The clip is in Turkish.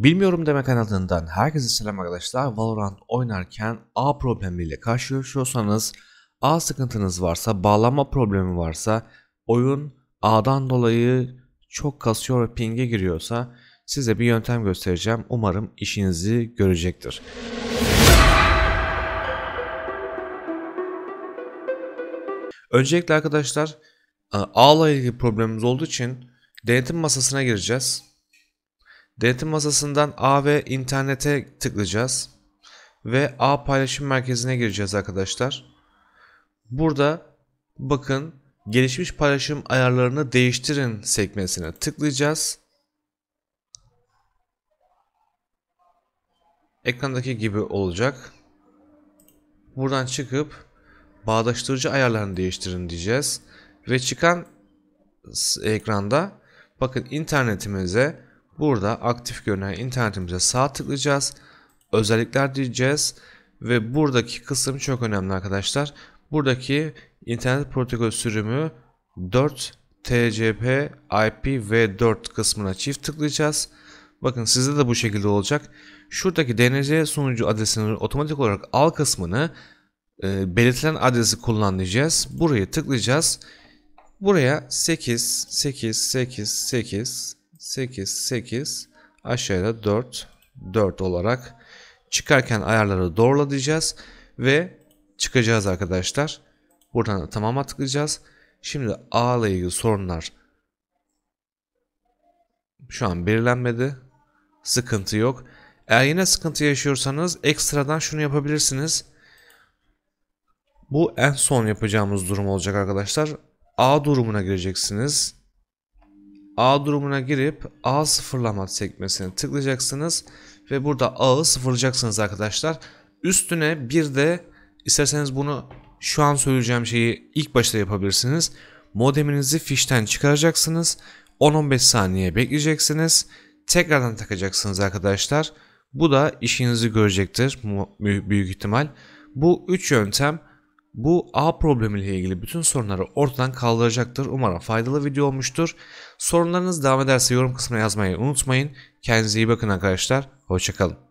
Bilmiyorum deme kanalından herkese selam arkadaşlar. Valorant oynarken A problemiyle karşılaşıyorsanız, A sıkıntınız varsa, bağlanma problemi varsa, oyun A'dan dolayı çok kasıyor ve ping'e giriyorsa size bir yöntem göstereceğim. Umarım işinizi görecektir. Öncelikle arkadaşlar e, A ile ilgili problemimiz olduğu için denetim masasına gireceğiz. Denetim masasından A ve internete tıklayacağız. Ve A paylaşım merkezine gireceğiz arkadaşlar. Burada bakın gelişmiş paylaşım ayarlarını değiştirin sekmesine tıklayacağız. Ekrandaki gibi olacak. Buradan çıkıp bağdaştırıcı ayarlarını değiştirin diyeceğiz. Ve çıkan ekranda bakın internetimize Burada aktif görünen internetimize sağ tıklayacağız. Özellikler diyeceğiz. Ve buradaki kısım çok önemli arkadaşlar. Buradaki internet protokol sürümü 4 TCP IPv4 kısmına çift tıklayacağız. Bakın sizde de bu şekilde olacak. Şuradaki DNC sunucu adresinin otomatik olarak al kısmını e, belirtilen adresi kullanacağız. Burayı tıklayacağız. Buraya 8 8 8 8 8, 8 aşağıda 4, 4 olarak çıkarken ayarları doğrula diyeceğiz ve çıkacağız arkadaşlar. Buradan tamama tıklayacağız. Şimdi A ile ilgili sorunlar şu an belirlenmedi. Sıkıntı yok. Eğer yine sıkıntı yaşıyorsanız ekstradan şunu yapabilirsiniz. Bu en son yapacağımız durum olacak arkadaşlar. A durumuna gireceksiniz. A durumuna girip A sıfırlama sekmesini tıklayacaksınız. Ve burada A'ı sıfırlayacaksınız arkadaşlar. Üstüne bir de isterseniz bunu şu an söyleyeceğim şeyi ilk başta yapabilirsiniz. Modeminizi fişten çıkaracaksınız. 10-15 saniye bekleyeceksiniz. Tekrardan takacaksınız arkadaşlar. Bu da işinizi görecektir büyük ihtimal. Bu 3 yöntem bu A problemiyle ilgili bütün sorunları ortadan kaldıracaktır. Umarım faydalı video olmuştur. Sorunlarınız devam ederse yorum kısmına yazmayı unutmayın. Kendinize iyi bakın arkadaşlar. Hoşçakalın.